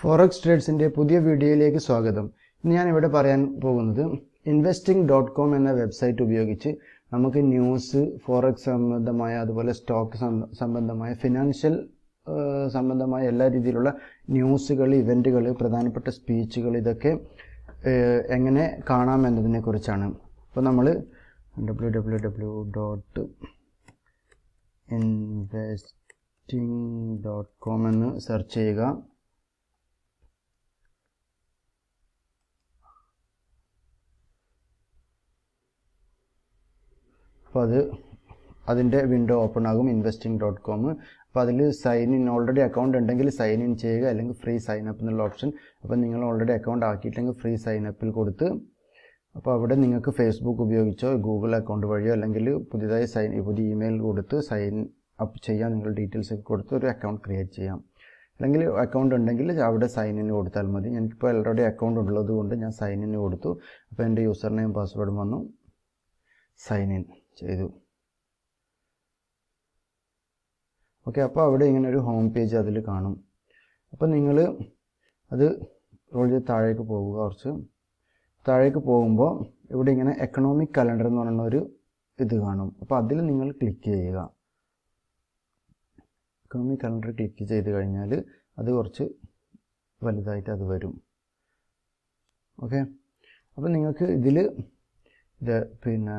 forex ട്രേഡ്സിൻ്റെ പുതിയ വീഡിയോയിലേക്ക് സ്വാഗതം ഇന്ന് ഞാൻ ഇവിടെ പറയാൻ പോകുന്നത് ഇൻവെസ്റ്റിംഗ് ഡോട്ട് കോം എന്ന വെബ്സൈറ്റ് ഉപയോഗിച്ച് നമുക്ക് ന്യൂസ് ഫോറക്സ് സംബന്ധമായ അതുപോലെ സ്റ്റോക്ക് സംബന്ധമായ ഫിനാൻഷ്യൽ സംബന്ധമായ എല്ലാ രീതിയിലുള്ള ന്യൂസുകൾ ഇവൻറ്റുകൾ പ്രധാനപ്പെട്ട സ്പീച്ചുകൾ ഇതൊക്കെ എങ്ങനെ കാണാം എന്നതിനെ കുറിച്ചാണ് അപ്പോൾ നമ്മൾ W W W dot investing dot com എന്ന് സെർച്ച് ചെയ്യുക അപ്പോൾ അത് അതിൻ്റെ വിൻഡോ ഓപ്പൺ ആകും ഇൻവെസ്റ്റിംഗ് ഡോട്ട് കോം അപ്പോൾ അതിൽ സൈൻ ഇൻ ഓൾറെഡി അക്കൗണ്ട് ഉണ്ടെങ്കിൽ സൈൻ ഇൻ ചെയ്യുക അല്ലെങ്കിൽ ഫ്രീ സൈൻ അപ്പ് എന്നുള്ള ഓപ്ഷൻ അപ്പോൾ നിങ്ങൾ ഓൾറെഡി അക്കൗണ്ട് ആക്കിയിട്ടെങ്കിൽ ഫ്രീ സൈൻ അപ്പിൽ കൊടുത്ത് അപ്പോൾ അവിടെ നിങ്ങൾക്ക് ഫേസ്ബുക്ക് ഉപയോഗിച്ചോ ഗൂഗിൾ അക്കൗണ്ട് വഴിയോ അല്ലെങ്കിൽ പുതിയതായി സൈൻ പുതിയ ഇമെയിൽ കൊടുത്ത് സൈൻ അപ്പ് ചെയ്യാൻ നിങ്ങൾ ഡീറ്റെയിൽസ് ഒക്കെ കൊടുത്ത് ഒരു അക്കൗണ്ട് ക്രിയേറ്റ് ചെയ്യാം അല്ലെങ്കിൽ അക്കൗണ്ട് ഉണ്ടെങ്കിൽ അവിടെ സൈൻ ഇൻ കൊടുത്താൽ മതി എനിക്കിപ്പോൾ ഓൾറെഡി അക്കൗണ്ട് ഉള്ളത് കൊണ്ട് ഞാൻ സൈൻ ഇൻ കൊടുത്തു അപ്പോൾ എൻ്റെ യൂസർ നെയിം പാസ്വേഡും വന്നു സൈൻ ഇൻ ചെയ്തു ഓക്കെ അപ്പോൾ അവിടെ ഇങ്ങനെ ഒരു ഹോം പേജ് അതിൽ കാണും അപ്പോൾ നിങ്ങൾ അത് റോൾ ചെയ്ത് താഴേക്ക് പോവുക കുറച്ച് താഴേക്ക് പോകുമ്പോൾ ഇവിടെ ഇങ്ങനെ എക്കണോമിക് കലണ്ടർ എന്ന് പറയുന്ന ഒരു ഇത് കാണും അപ്പോൾ അതിൽ നിങ്ങൾ ക്ലിക്ക് ചെയ്യുക എക്കണോമിക് കലണ്ടർ ക്ലിക്ക് ചെയ്ത് കഴിഞ്ഞാൽ അത് കുറച്ച് വലുതായിട്ട് അത് വരും ഓക്കെ അപ്പോൾ നിങ്ങൾക്ക് ഇതിൽ ഇത് പിന്നെ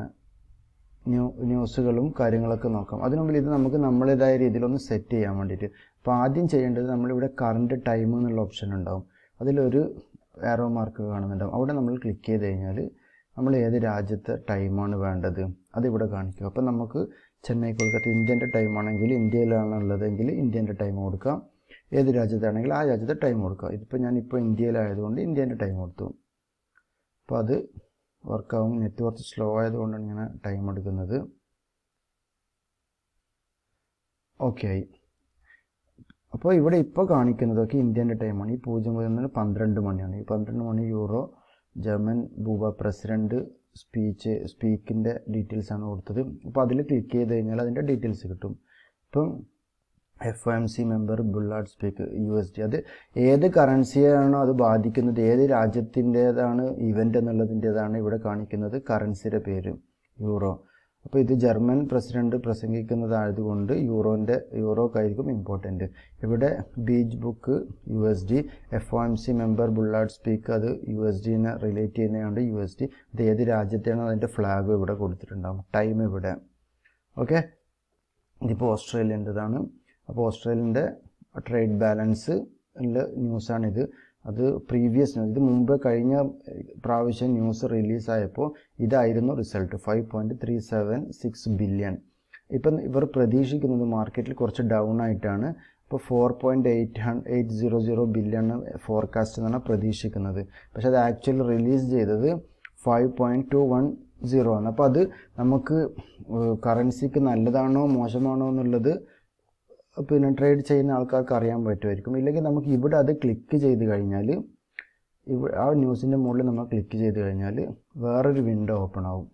ന്യൂസുകളും കാര്യങ്ങളൊക്കെ നോക്കാം അതിനു മുമ്പിൽ ഇത് നമുക്ക് രീതിയിൽ രീതിയിലൊന്ന് സെറ്റ് ചെയ്യാൻ വേണ്ടിയിട്ട് അപ്പോൾ ആദ്യം ചെയ്യേണ്ടത് നമ്മളിവിടെ കറണ്ട് ടൈം എന്നുള്ള ഓപ്ഷൻ ഉണ്ടാവും അതിലൊരു ആരോ മാർക്ക് കാണുന്നുണ്ടാവും അവിടെ നമ്മൾ ക്ലിക്ക് ചെയ്ത് കഴിഞ്ഞാൽ നമ്മൾ ഏത് രാജ്യത്തെ ടൈമാണ് വേണ്ടത് അതിവിടെ കാണിക്കും അപ്പോൾ നമുക്ക് ചെന്നൈ കൊൽക്കത്ത ഇന്ത്യൻ്റെ ടൈമാണെങ്കിൽ ഇന്ത്യയിലാണുള്ളതെങ്കിൽ ഇന്ത്യൻ്റെ ടൈം കൊടുക്കാം ഏത് രാജ്യത്താണെങ്കിൽ ആ രാജ്യത്തെ ടൈം കൊടുക്കുക ഇതിപ്പോൾ ഞാനിപ്പോൾ ഇന്ത്യയിലായതുകൊണ്ട് ഇന്ത്യൻ്റെ ടൈം കൊടുത്തു അപ്പോൾ അത് വർക്കാവും നെറ്റ്വർക്ക് സ്ലോ ആയതുകൊണ്ടാണ് ഇങ്ങനെ ടൈം എടുക്കുന്നത് ഓക്കെ ആയി അപ്പോൾ ഇവിടെ ഇപ്പോൾ കാണിക്കുന്നതൊക്കെ ഇന്ത്യൻ്റെ ടൈമാണ് ഈ പൂജ്യം പതിനൊന്നിന് പന്ത്രണ്ട് മണിയാണ് ഈ പന്ത്രണ്ട് മണി യൂറോ ജർമ്മൻ ഭൂപ പ്രസിഡൻറ്റ് സ്പീച്ച് സ്പീക്കിൻ്റെ ഡീറ്റെയിൽസ് ആണ് കൊടുത്തത് അപ്പോൾ അതിൽ ക്ലിക്ക് ചെയ്ത് കഴിഞ്ഞാൽ അതിൻ്റെ ഡീറ്റെയിൽസ് കിട്ടും ഇപ്പം F M C member Bullard speak U S D അത് ഏത് കറൻസിയാണോ അത് ബാധിക്കുന്നത് ഏത് രാജ്യത്തിൻ്റേതാണ് ഇവൻ്റ് എന്നുള്ളതിൻ്റേതാണ് ഇവിടെ കാണിക്കുന്നത് കറൻസിയുടെ പേര് യൂറോ അപ്പോൾ ഇത് ജർമ്മൻ പ്രസിഡന്റ് പ്രസംഗിക്കുന്നതായതുകൊണ്ട് യൂറോൻ്റെ യൂറോക്കായിരിക്കും ഇമ്പോർട്ടൻ്റ് ഇവിടെ ബീച്ച് ബുക്ക് U S D F O M C member Bullard speak അത് യു എസ് ഡിനെ റിലേറ്റ് ചെയ്യുന്നതുകൊണ്ട് യു എസ് ഡി അത് ഏത് രാജ്യത്തെയാണോ അതിൻ്റെ ഫ്ലാഗ് ഇവിടെ കൊടുത്തിട്ടുണ്ടാകും ടൈം ഇവിടെ ഓക്കെ ഇതിപ്പോൾ ഓസ്ട്രേലിയൻ്റെതാണ് അപ്പോൾ ഓസ്ട്രേലിയൻ്റെ ട്രേഡ് ബാലൻസ് ന്യൂസാണിത് അത് പ്രീവിയസ് ന്യൂസ് ഇത് മുമ്പ് കഴിഞ്ഞ പ്രാവശ്യം ന്യൂസ് റിലീസായപ്പോൾ ഇതായിരുന്നു result five point three seven six billion ഇപ്പം ഇവർ പ്രതീക്ഷിക്കുന്നത് മാർക്കറ്റിൽ കുറച്ച് ഡൗൺ ആയിട്ടാണ് ഇപ്പോൾ ഫോർ പോയിൻറ്റ് എയ്റ്റ് ഹൺ eight zero zero billion forecast എന്നാണ് പ്രതീക്ഷിക്കുന്നത് പക്ഷേ അത് ആക്ച്വലി റിലീസ് ചെയ്തത് five point two one zero ആണ് അപ്പോൾ അത് നമുക്ക് കറൻസിക്ക് നല്ലതാണോ മോശമാണോ എന്നുള്ളത് പിന്നെ ട്രേഡ് ചെയ്യുന്ന ആൾക്കാർക്ക് അറിയാൻ പറ്റുമായിരിക്കും ഇല്ലെങ്കിൽ നമുക്ക് ഇവിടെ അത് ക്ലിക്ക് ചെയ്ത് കഴിഞ്ഞാൽ ഇവിടെ ആ ന്യൂസിൻ്റെ മുകളിൽ നമ്മൾ ക്ലിക്ക് ചെയ്ത് കഴിഞ്ഞാൽ വേറൊരു വിൻഡോ ഓപ്പൺ ആവും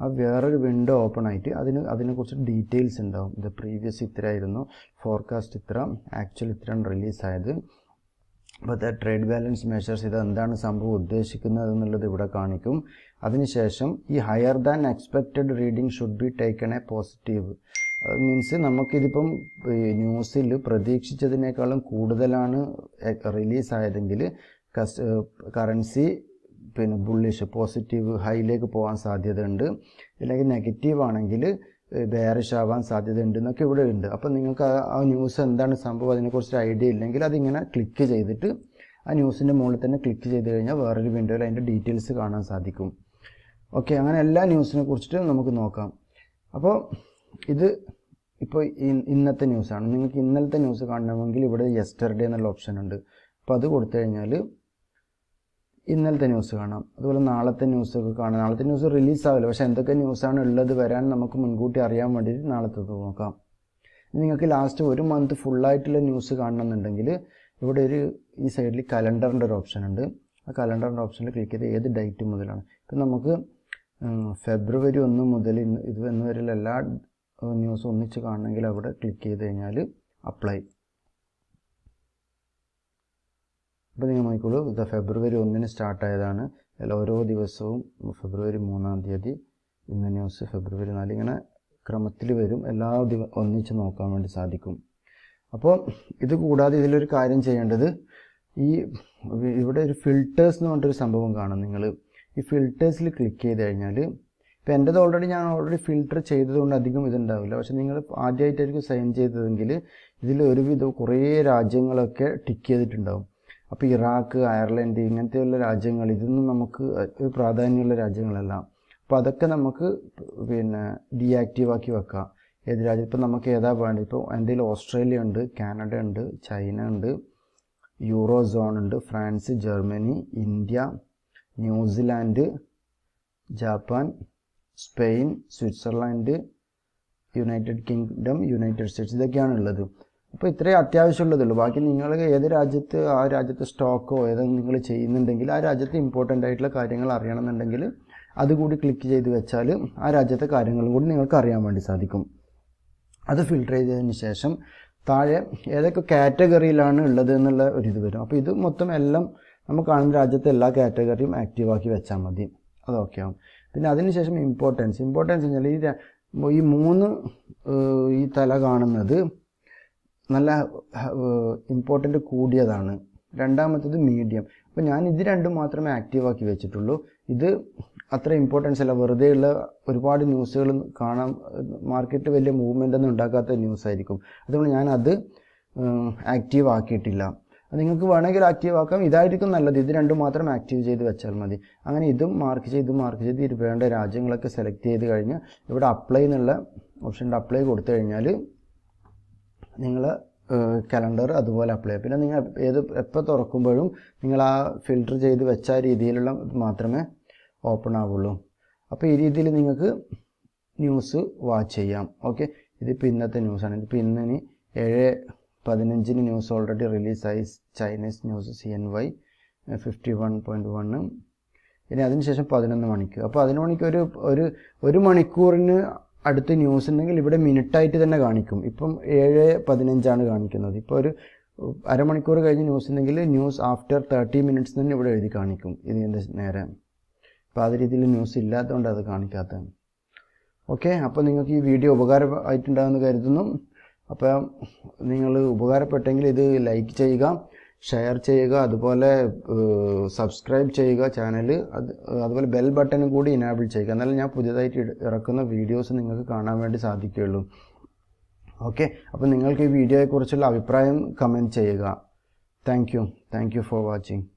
ആ വേറൊരു വിൻഡോ ഓപ്പൺ ആയിട്ട് അതിന് അതിനെക്കുറിച്ച് ഡീറ്റെയിൽസ് ഉണ്ടാവും ഇത് പ്രീവിയസ് ഇത്ര ആയിരുന്നു ഫോർകാസ്റ്റ് ഇത്ര ആക്ച്വൽ ഇത്രയാണ് റിലീസായത് അപ്പോൾ ദ ട്രേഡ് ബാലൻസ് മെഷേഴ്സ് ഇത് എന്താണ് സംഭവം ഉദ്ദേശിക്കുന്നത് എന്നുള്ളത് ഇവിടെ കാണിക്കും അതിനുശേഷം ഈ higher than expected reading should be taken a positive means നമുക്കിതിപ്പം ന്യൂസിൽ പ്രതീക്ഷിച്ചതിനേക്കാളും കൂടുതലാണ് റിലീസ് കസ് കറൻസി പിന്നെ ബുള്ളിഷ് പോസിറ്റീവ് ഹൈയിലേക്ക് പോകാൻ സാധ്യതയുണ്ട് അല്ലെങ്കിൽ നെഗറ്റീവ് ആണെങ്കിൽ ബേറിഷ് ആവാൻ സാധ്യതയുണ്ട് എന്നൊക്കെ ഇവിടെ ഉണ്ട് അപ്പോൾ നിങ്ങൾക്ക് ആ ന്യൂസ് എന്താണ് സംഭവം അതിനെക്കുറിച്ച് ഐഡിയ ഇല്ലെങ്കിൽ അതിങ്ങനെ ക്ലിക്ക് ചെയ്തിട്ട് ആ ന്യൂസിൻ്റെ മുകളിൽ തന്നെ ക്ലിക്ക് ചെയ്ത് കഴിഞ്ഞാൽ വേറൊരു വിൻഡോയിൽ അതിൻ്റെ ഡീറ്റെയിൽസ് കാണാൻ സാധിക്കും ഓക്കെ അങ്ങനെ എല്ലാ ന്യൂസിനെ കുറിച്ചിട്ടും നമുക്ക് നോക്കാം അപ്പോൾ ഇത് ഇപ്പോൾ ഇന്നത്തെ ന്യൂസാണ് നിങ്ങൾക്ക് ഇന്നലത്തെ ന്യൂസ് കാണണമെങ്കിൽ ഇവിടെ യെസ്റ്റർഡേ എന്നുള്ള ഓപ്ഷൻ ഉണ്ട് അപ്പോൾ അത് കൊടുത്തു കഴിഞ്ഞാൽ ഇന്നലത്തെ ന്യൂസ് കാണാം അതുപോലെ നാളത്തെ ന്യൂസ് ഒക്കെ കാണാം നാളത്തെ ന്യൂസ് റിലീസ് ആവില്ല പക്ഷേ എന്തൊക്കെ ന്യൂസാണ് ഉള്ളത് വരാൻ നമുക്ക് മുൻകൂട്ടി അറിയാൻ വേണ്ടിയിട്ട് നാളത്തത് നോക്കാം നിങ്ങൾക്ക് ലാസ്റ്റ് ഒരു മന്ത് ഫുള്ളായിട്ടുള്ള ന്യൂസ് കാണണമെന്നുണ്ടെങ്കിൽ ഇവിടെ ഒരു ഈ സൈഡിൽ കലണ്ടറിൻ്റെ ഒരു ഓപ്ഷൻ ഉണ്ട് ആ കലണ്ടറിൻ്റെ ഓപ്ഷനിൽ ക്ലിക്ക് ചെയ്ത് ഏത് ഡേറ്റ് മുതലാണ് ഇപ്പം നമുക്ക് ഫെബ്രുവരി ഒന്ന് മുതൽ ഇത് എന്ന് വരെയുള്ള എല്ലാ ന്യൂസ് ഒന്നിച്ച് കാണണമെങ്കിൽ അവിടെ ക്ലിക്ക് ചെയ്ത് കഴിഞ്ഞാൽ അപ്ലൈ അപ്പോൾ നിങ്ങൾ നോക്കിക്കോളൂ ഇത് ഫെബ്രുവരി ഒന്നിന് സ്റ്റാർട്ടായതാണ് അല്ല ഓരോ ദിവസവും ഫെബ്രുവരി മൂന്നാം തീയതി ഇന്ന് ന്യൂസ് ഫെബ്രുവരി നാല് ഇങ്ങനെ ക്രമത്തിൽ വരും എല്ലാ ദിവസം ഒന്നിച്ച് നോക്കാൻ വേണ്ടി സാധിക്കും അപ്പോൾ ഇത് കൂടാതെ ഇതിലൊരു കാര്യം ചെയ്യേണ്ടത് ഈ ഇവിടെ ഒരു ഫിൽറ്റേഴ്സ് എന്ന് പറഞ്ഞിട്ടൊരു സംഭവം കാണും നിങ്ങൾ ഈ ഫിൽറ്റേഴ്സിൽ ക്ലിക്ക് ചെയ്ത് കഴിഞ്ഞാൽ ഇപ്പോൾ എൻ്റെത് ഓൾറെഡി ഞാൻ ഓൾറെഡി ഫിൽട്ടർ ചെയ്തതുകൊണ്ട് അധികം ഇതുണ്ടാവില്ല പക്ഷെ നിങ്ങൾ ആദ്യമായിട്ടായിരിക്കും സൈൻ ചെയ്തതെങ്കിൽ ഇതിൽ ഒരുവിധം കുറേ രാജ്യങ്ങളൊക്കെ ടിക്ക് ചെയ്തിട്ടുണ്ടാവും അപ്പോൾ ഇറാഖ് അയർലൻഡ് ഇങ്ങനത്തെയുള്ള രാജ്യങ്ങൾ ഇതൊന്നും നമുക്ക് പ്രാധാന്യമുള്ള രാജ്യങ്ങളല്ല അപ്പോൾ അതൊക്കെ നമുക്ക് പിന്നെ ഡീആക്റ്റീവ് ആക്കി വെക്കാം ഏത് രാജ്യം ഇപ്പം നമുക്ക് ഏതാ വേണ്ടത് ഇപ്പോൾ എൻ്റെ ഓസ്ട്രേലിയ ഉണ്ട് കാനഡ ഉണ്ട് ചൈന ഉണ്ട് യൂറോ സോൺ ഉണ്ട് France Germany India New Zealand Japan Spain Switzerland United Kingdom United States ഇതൊക്കെയാണ് ഉള്ളത് അപ്പോൾ ഇത്രയും അത്യാവശ്യമുള്ളതുള്ളൂ ബാക്കി നിങ്ങൾ ഏത് രാജ്യത്ത് ആ രാജ്യത്തെ സ്റ്റോക്കോ ഏതെങ്കിലും നിങ്ങൾ ചെയ്യുന്നുണ്ടെങ്കിൽ ആ രാജ്യത്തെ ഇമ്പോർട്ടൻ്റ് ആയിട്ടുള്ള കാര്യങ്ങൾ അറിയണമെന്നുണ്ടെങ്കിൽ അതുകൂടി ക്ലിക്ക് ചെയ്ത് വെച്ചാൽ ആ രാജ്യത്തെ കാര്യങ്ങളും കൂടി നിങ്ങൾക്ക് അറിയാൻ വേണ്ടി സാധിക്കും അത് ഫിൽട്ടർ ചെയ്തതിന് ശേഷം താഴെ ഏതൊക്കെ കാറ്റഗറിയിലാണ് ഉള്ളത് എന്നുള്ള ഒരു ഇത് വരും അപ്പോൾ ഇത് മൊത്തം എല്ലാം നമ്മൾ കാണുന്ന രാജ്യത്തെ എല്ലാ കാറ്റഗറിയും ആക്റ്റീവാക്കി വെച്ചാൽ മതി അത് ഓക്കെ ആവും പിന്നെ അതിനുശേഷം ഇമ്പോർട്ടൻസ് ഇമ്പോർട്ടൻസ് എന്ന് വെച്ചാൽ ഈ ഈ മൂന്ന് ഈ തല കാണുന്നത് നല്ല ഇമ്പോർട്ടൻ്റ് കൂടിയതാണ് രണ്ടാമത്തത് മീഡിയം അപ്പോൾ ഞാൻ ഇത് രണ്ടും മാത്രമേ ആക്റ്റീവാക്കി വെച്ചിട്ടുള്ളൂ ഇത് അത്ര ഇമ്പോർട്ടൻസ് അല്ല വെറുതെ ഉള്ള ഒരുപാട് ന്യൂസുകൾ കാണാൻ മാർക്കറ്റ് വലിയ മൂവ്മെൻ്റ് ഒന്നും ഉണ്ടാക്കാത്ത ന്യൂസ് ആയിരിക്കും അതുകൊണ്ട് ഞാൻ അത് ആക്റ്റീവ് ആക്കിയിട്ടില്ല നിങ്ങൾക്ക് വേണമെങ്കിൽ ആക്റ്റീവ് ആക്കാം ഇതായിരിക്കും നല്ലത് ഇത് രണ്ടും മാത്രം ആക്റ്റീവ് ചെയ്ത് വെച്ചാൽ മതി അങ്ങനെ ഇതും മാർക്ക് ചെയ്ത് മാർക്ക് ചെയ്ത് ഇത് വേണ്ട രാജ്യങ്ങളൊക്കെ സെലക്ട് ചെയ്ത് കഴിഞ്ഞ് ഇവിടെ അപ്ലൈ എന്നുള്ള ഓപ്ഷൻ്റെ അപ്ലൈ കൊടുത്തു കഴിഞ്ഞാൽ നിങ്ങൾ കലണ്ടർ അതുപോലെ അപ്ലൈ പിന്നെ നിങ്ങൾ ഏത് എപ്പോൾ തുറക്കുമ്പോഴും നിങ്ങൾ ആ ഫിൽട്ടർ ചെയ്ത് വെച്ച രീതിയിലുള്ള മാത്രമേ ഓപ്പൺ ആവുള്ളൂ അപ്പോൾ ഈ രീതിയിൽ നിങ്ങൾക്ക് ന്യൂസ് വാച്ച് ചെയ്യാം ഓക്കെ ഇതിപ്പോൾ ഇന്നത്തെ ന്യൂസാണ് ഇതിപ്പോൾ ഇന്നിനി ഏഴ് പതിനഞ്ചിന് ന്യൂസ് ഓൾറെഡി റിലീസായി Chinese news C N Y fifty one point one ഇനി അതിനുശേഷം പതിനൊന്ന് മണിക്കൂർ അപ്പോൾ അതിന് മണിക്ക് ഒരു ഒരു ഒരു മണിക്കൂറിന് അടുത്ത് ന്യൂസ് ഉണ്ടെങ്കിൽ ഇവിടെ മിനിറ്റായിട്ട് തന്നെ കാണിക്കും ഇപ്പം ഏഴ് പതിനഞ്ചാണ് കാണിക്കുന്നത് ഇപ്പോൾ ഒരു അരമണിക്കൂർ കഴിഞ്ഞ് ന്യൂസ് ഉണ്ടെങ്കിൽ ന്യൂസ് ആഫ്റ്റർ തേർട്ടി മിനിറ്റ്സ് തന്നെ ഇവിടെ എഴുതി കാണിക്കും ഇതിൻ്റെ നേരെ അപ്പോൾ അത് രീതിയിൽ ന്യൂസ് ഇല്ലാത്തതുകൊണ്ട് അത് കാണിക്കാത്തത് ഓക്കെ അപ്പോൾ നിങ്ങൾക്ക് ഈ വീഡിയോ ഉപകാരമായിട്ടുണ്ടാകുമെന്ന് കരുതുന്നു അപ്പം നിങ്ങൾ ഉപകാരപ്പെട്ടെങ്കിൽ ഇത് ലൈക്ക് ചെയ്യുക ഷെയർ ചെയ്യുക അതുപോലെ സബ്സ്ക്രൈബ് ചെയ്യുക ചാനൽ അത് അതുപോലെ ബെൽ ബട്ടനും കൂടി ഇനാബിൾ ചെയ്യുക എന്നാലും ഞാൻ പുതിയതായിട്ട് ഇറക്കുന്ന വീഡിയോസ് നിങ്ങൾക്ക് കാണാൻ വേണ്ടി സാധിക്കുകയുള്ളൂ ഓക്കെ അപ്പോൾ നിങ്ങൾക്ക് ഈ വീഡിയോയെക്കുറിച്ചുള്ള അഭിപ്രായം കമൻറ്റ് ചെയ്യുക thank you thank you for watching